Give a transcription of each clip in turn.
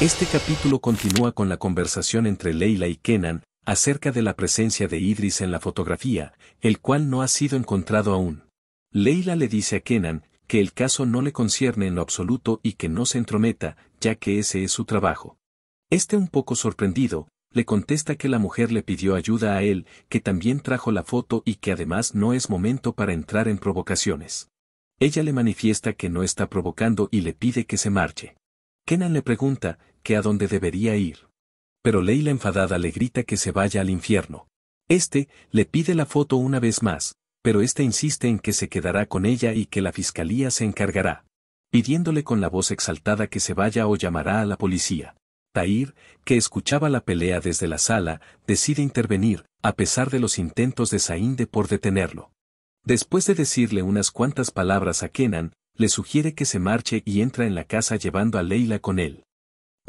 Este capítulo continúa con la conversación entre Leila y Kenan, acerca de la presencia de Idris en la fotografía, el cual no ha sido encontrado aún. Leila le dice a Kenan que el caso no le concierne en lo absoluto y que no se entrometa, ya que ese es su trabajo. Este un poco sorprendido, le contesta que la mujer le pidió ayuda a él, que también trajo la foto y que además no es momento para entrar en provocaciones. Ella le manifiesta que no está provocando y le pide que se marche. Kenan le pregunta que a donde debería ir. Pero Leila enfadada le grita que se vaya al infierno. Este le pide la foto una vez más, pero ésta este insiste en que se quedará con ella y que la fiscalía se encargará, pidiéndole con la voz exaltada que se vaya o llamará a la policía. Tair, que escuchaba la pelea desde la sala, decide intervenir, a pesar de los intentos de Sainde por detenerlo. Después de decirle unas cuantas palabras a Kenan, le sugiere que se marche y entra en la casa llevando a Leila con él.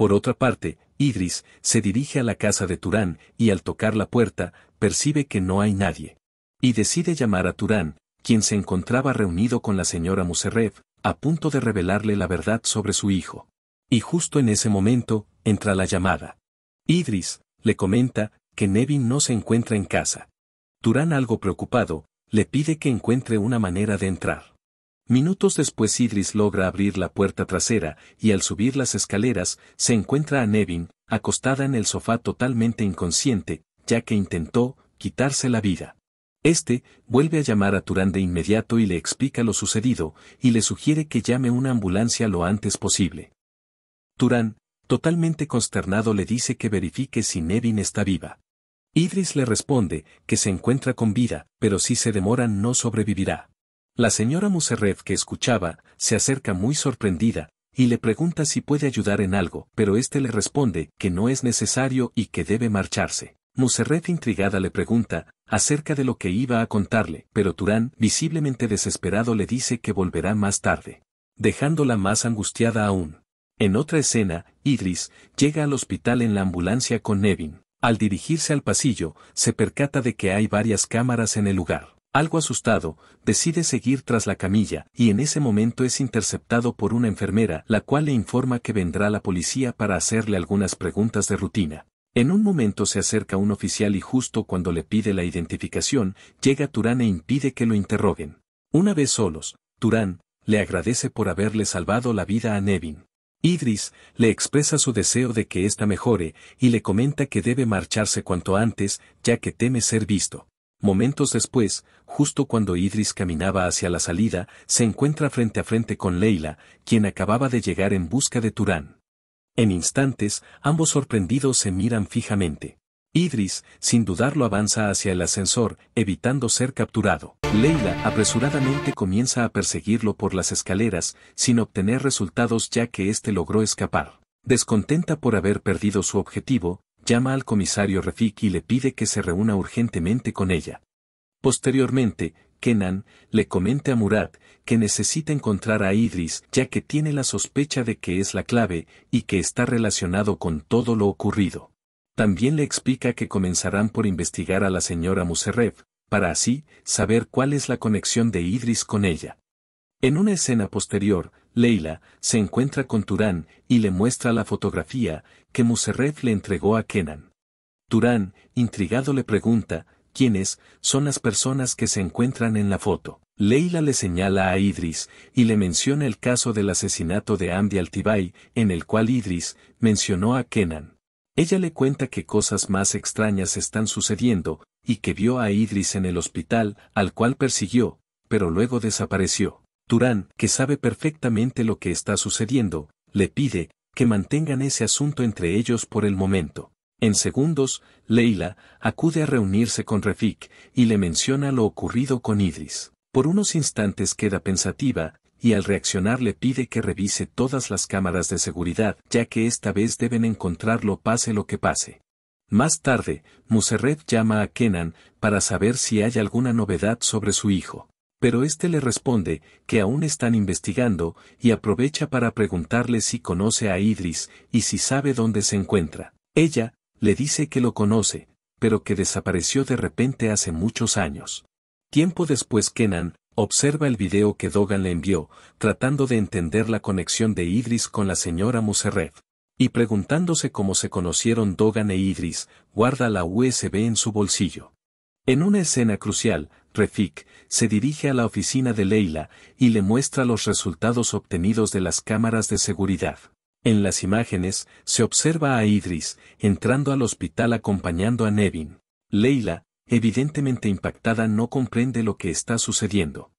Por otra parte, Idris se dirige a la casa de Turán y al tocar la puerta, percibe que no hay nadie. Y decide llamar a Turán, quien se encontraba reunido con la señora Muserev, a punto de revelarle la verdad sobre su hijo. Y justo en ese momento, entra la llamada. Idris, le comenta, que Nevin no se encuentra en casa. Turán algo preocupado, le pide que encuentre una manera de entrar. Minutos después Idris logra abrir la puerta trasera y al subir las escaleras se encuentra a Nevin, acostada en el sofá totalmente inconsciente, ya que intentó quitarse la vida. Este vuelve a llamar a Turán de inmediato y le explica lo sucedido y le sugiere que llame una ambulancia lo antes posible. Turán, totalmente consternado, le dice que verifique si Nevin está viva. Idris le responde que se encuentra con vida, pero si se demoran no sobrevivirá. La señora Muserrev que escuchaba, se acerca muy sorprendida, y le pregunta si puede ayudar en algo, pero este le responde que no es necesario y que debe marcharse. Muserrev intrigada le pregunta, acerca de lo que iba a contarle, pero Turán, visiblemente desesperado, le dice que volverá más tarde, dejándola más angustiada aún. En otra escena, Idris llega al hospital en la ambulancia con Nevin. Al dirigirse al pasillo, se percata de que hay varias cámaras en el lugar. Algo asustado, decide seguir tras la camilla y en ese momento es interceptado por una enfermera, la cual le informa que vendrá la policía para hacerle algunas preguntas de rutina. En un momento se acerca un oficial y justo cuando le pide la identificación, llega Turán e impide que lo interroguen. Una vez solos, Turán le agradece por haberle salvado la vida a Nevin. Idris le expresa su deseo de que ésta mejore y le comenta que debe marcharse cuanto antes, ya que teme ser visto. Momentos después, justo cuando Idris caminaba hacia la salida, se encuentra frente a frente con Leila, quien acababa de llegar en busca de Turán. En instantes, ambos sorprendidos se miran fijamente. Idris, sin dudarlo, avanza hacia el ascensor, evitando ser capturado. Leila apresuradamente comienza a perseguirlo por las escaleras, sin obtener resultados ya que éste logró escapar. Descontenta por haber perdido su objetivo, llama al comisario Refik y le pide que se reúna urgentemente con ella. Posteriormente, Kenan le comenta a Murat que necesita encontrar a Idris ya que tiene la sospecha de que es la clave y que está relacionado con todo lo ocurrido. También le explica que comenzarán por investigar a la señora Muserrev, para así saber cuál es la conexión de Idris con ella. En una escena posterior, Leila se encuentra con Turán y le muestra la fotografía que Muserref le entregó a Kenan. Turán, intrigado, le pregunta, ¿quiénes son las personas que se encuentran en la foto? Leila le señala a Idris y le menciona el caso del asesinato de Amdi Altibay, en el cual Idris mencionó a Kenan. Ella le cuenta que cosas más extrañas están sucediendo y que vio a Idris en el hospital, al cual persiguió, pero luego desapareció. Turán, que sabe perfectamente lo que está sucediendo, le pide que mantengan ese asunto entre ellos por el momento. En segundos, Leila acude a reunirse con Refik y le menciona lo ocurrido con Idris. Por unos instantes queda pensativa, y al reaccionar le pide que revise todas las cámaras de seguridad, ya que esta vez deben encontrarlo pase lo que pase. Más tarde, Muserret llama a Kenan para saber si hay alguna novedad sobre su hijo pero éste le responde que aún están investigando y aprovecha para preguntarle si conoce a Idris y si sabe dónde se encuentra. Ella le dice que lo conoce, pero que desapareció de repente hace muchos años. Tiempo después Kenan observa el video que Dogan le envió, tratando de entender la conexión de Idris con la señora Muserrev. Y preguntándose cómo se conocieron Dogan e Idris, guarda la USB en su bolsillo. En una escena crucial, Refik se dirige a la oficina de Leila y le muestra los resultados obtenidos de las cámaras de seguridad. En las imágenes, se observa a Idris entrando al hospital acompañando a Nevin. Leila, evidentemente impactada, no comprende lo que está sucediendo.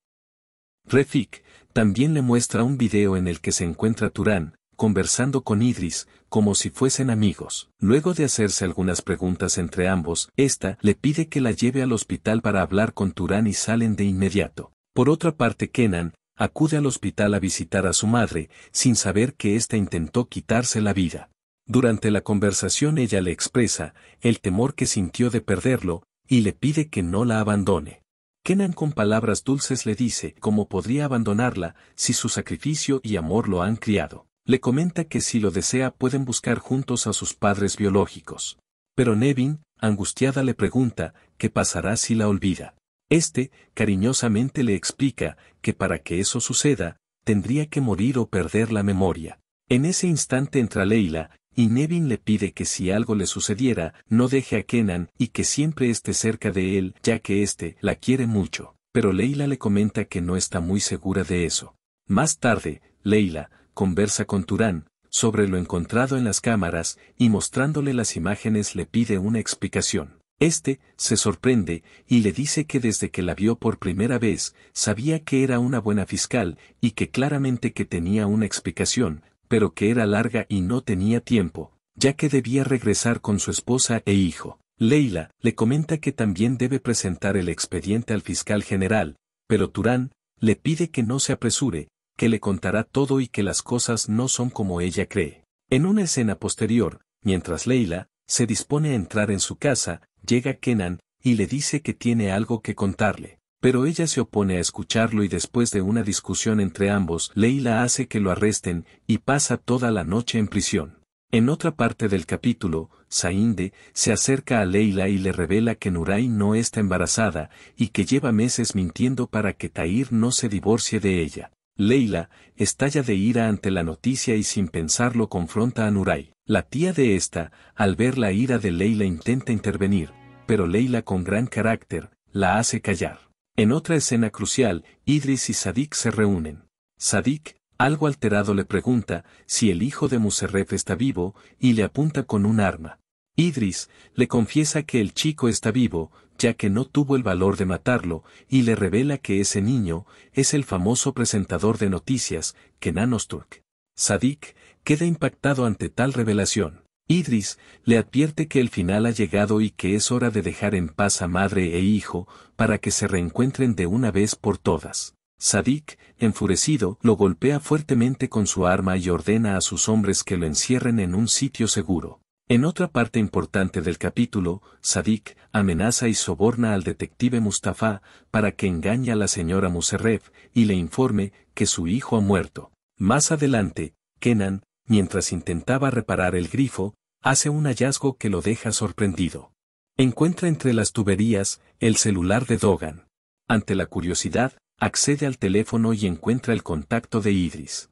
Refik también le muestra un video en el que se encuentra Turán, conversando con Idris, como si fuesen amigos. Luego de hacerse algunas preguntas entre ambos, esta le pide que la lleve al hospital para hablar con Turán y salen de inmediato. Por otra parte, Kenan acude al hospital a visitar a su madre, sin saber que ésta intentó quitarse la vida. Durante la conversación ella le expresa el temor que sintió de perderlo, y le pide que no la abandone. Kenan con palabras dulces le dice cómo podría abandonarla si su sacrificio y amor lo han criado. Le comenta que si lo desea pueden buscar juntos a sus padres biológicos. Pero Nevin, angustiada, le pregunta, ¿qué pasará si la olvida? Este, cariñosamente le explica, que para que eso suceda, tendría que morir o perder la memoria. En ese instante entra Leila, y Nevin le pide que si algo le sucediera, no deje a Kenan y que siempre esté cerca de él, ya que éste la quiere mucho. Pero Leila le comenta que no está muy segura de eso. Más tarde, Leila, conversa con Turán, sobre lo encontrado en las cámaras, y mostrándole las imágenes le pide una explicación. Este, se sorprende, y le dice que desde que la vio por primera vez, sabía que era una buena fiscal, y que claramente que tenía una explicación, pero que era larga y no tenía tiempo, ya que debía regresar con su esposa e hijo. Leila le comenta que también debe presentar el expediente al fiscal general, pero Turán le pide que no se apresure, que le contará todo y que las cosas no son como ella cree. En una escena posterior, mientras Leila se dispone a entrar en su casa, llega Kenan y le dice que tiene algo que contarle. Pero ella se opone a escucharlo y después de una discusión entre ambos, Leila hace que lo arresten y pasa toda la noche en prisión. En otra parte del capítulo, Sainde se acerca a Leila y le revela que Nuray no está embarazada y que lleva meses mintiendo para que Tair no se divorcie de ella. Leila estalla de ira ante la noticia y sin pensarlo confronta a Nuray. La tía de esta, al ver la ira de Leila intenta intervenir, pero Leila con gran carácter, la hace callar. En otra escena crucial, Idris y Sadik se reúnen. Sadik, algo alterado le pregunta si el hijo de Muserref está vivo y le apunta con un arma. Idris le confiesa que el chico está vivo, ya que no tuvo el valor de matarlo, y le revela que ese niño es el famoso presentador de noticias, Kenan Osturk. Sadik queda impactado ante tal revelación. Idris le advierte que el final ha llegado y que es hora de dejar en paz a madre e hijo para que se reencuentren de una vez por todas. Sadik, enfurecido, lo golpea fuertemente con su arma y ordena a sus hombres que lo encierren en un sitio seguro. En otra parte importante del capítulo, Sadik amenaza y soborna al detective Mustafa para que engañe a la señora Muserref y le informe que su hijo ha muerto. Más adelante, Kenan, mientras intentaba reparar el grifo, hace un hallazgo que lo deja sorprendido. Encuentra entre las tuberías el celular de Dogan. Ante la curiosidad, accede al teléfono y encuentra el contacto de Idris.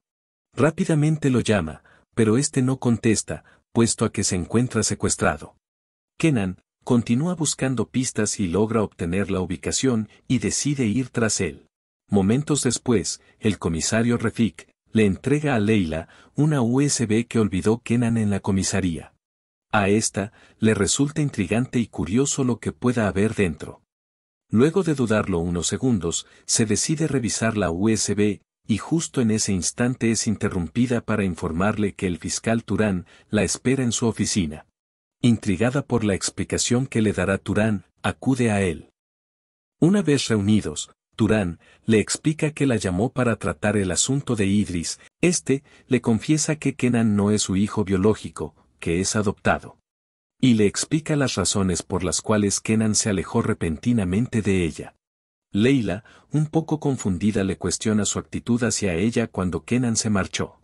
Rápidamente lo llama, pero este no contesta, puesto a que se encuentra secuestrado. Kenan, continúa buscando pistas y logra obtener la ubicación y decide ir tras él. Momentos después, el comisario Refik le entrega a Leila una USB que olvidó Kenan en la comisaría. A esta le resulta intrigante y curioso lo que pueda haber dentro. Luego de dudarlo unos segundos, se decide revisar la USB y justo en ese instante es interrumpida para informarle que el fiscal Turán la espera en su oficina. Intrigada por la explicación que le dará Turán, acude a él. Una vez reunidos, Turán le explica que la llamó para tratar el asunto de Idris, este le confiesa que Kenan no es su hijo biológico, que es adoptado. Y le explica las razones por las cuales Kenan se alejó repentinamente de ella. Leila, un poco confundida, le cuestiona su actitud hacia ella cuando Kenan se marchó.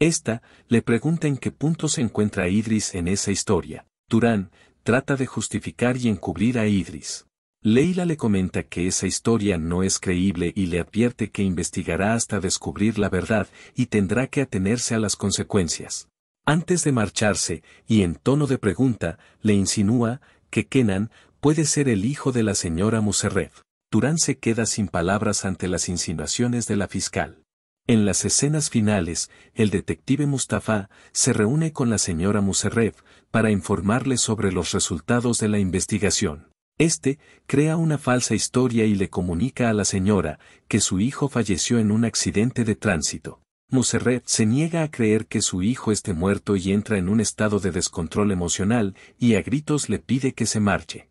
Esta, le pregunta en qué punto se encuentra Idris en esa historia. Turán, trata de justificar y encubrir a Idris. Leila le comenta que esa historia no es creíble y le advierte que investigará hasta descubrir la verdad y tendrá que atenerse a las consecuencias. Antes de marcharse, y en tono de pregunta, le insinúa que Kenan puede ser el hijo de la señora Muserrev. Durán se queda sin palabras ante las insinuaciones de la fiscal. En las escenas finales, el detective Mustafa se reúne con la señora Muserrev para informarle sobre los resultados de la investigación. Este crea una falsa historia y le comunica a la señora que su hijo falleció en un accidente de tránsito. Muserrev se niega a creer que su hijo esté muerto y entra en un estado de descontrol emocional y a gritos le pide que se marche.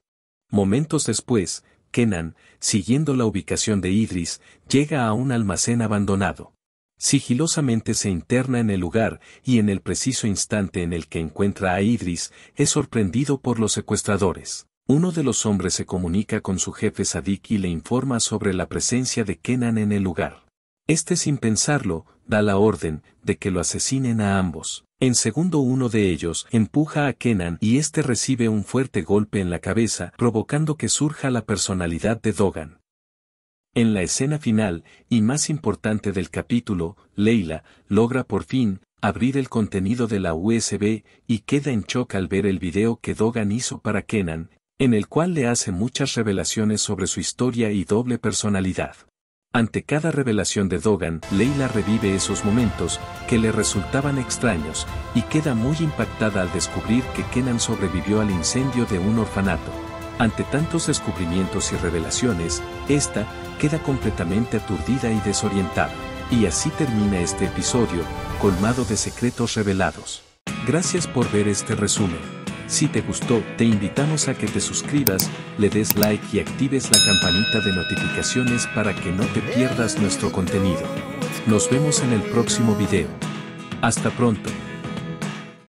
Momentos después, Kenan, siguiendo la ubicación de Idris, llega a un almacén abandonado. Sigilosamente se interna en el lugar y en el preciso instante en el que encuentra a Idris, es sorprendido por los secuestradores. Uno de los hombres se comunica con su jefe Sadik y le informa sobre la presencia de Kenan en el lugar. Este sin pensarlo, da la orden de que lo asesinen a ambos. En segundo uno de ellos empuja a Kenan y este recibe un fuerte golpe en la cabeza provocando que surja la personalidad de Dogan. En la escena final, y más importante del capítulo, Leila logra por fin abrir el contenido de la USB y queda en shock al ver el video que Dogan hizo para Kenan, en el cual le hace muchas revelaciones sobre su historia y doble personalidad. Ante cada revelación de Dogan, Leila revive esos momentos que le resultaban extraños y queda muy impactada al descubrir que Kenan sobrevivió al incendio de un orfanato. Ante tantos descubrimientos y revelaciones, esta queda completamente aturdida y desorientada. Y así termina este episodio, colmado de secretos revelados. Gracias por ver este resumen. Si te gustó, te invitamos a que te suscribas, le des like y actives la campanita de notificaciones para que no te pierdas nuestro contenido. Nos vemos en el próximo video. Hasta pronto.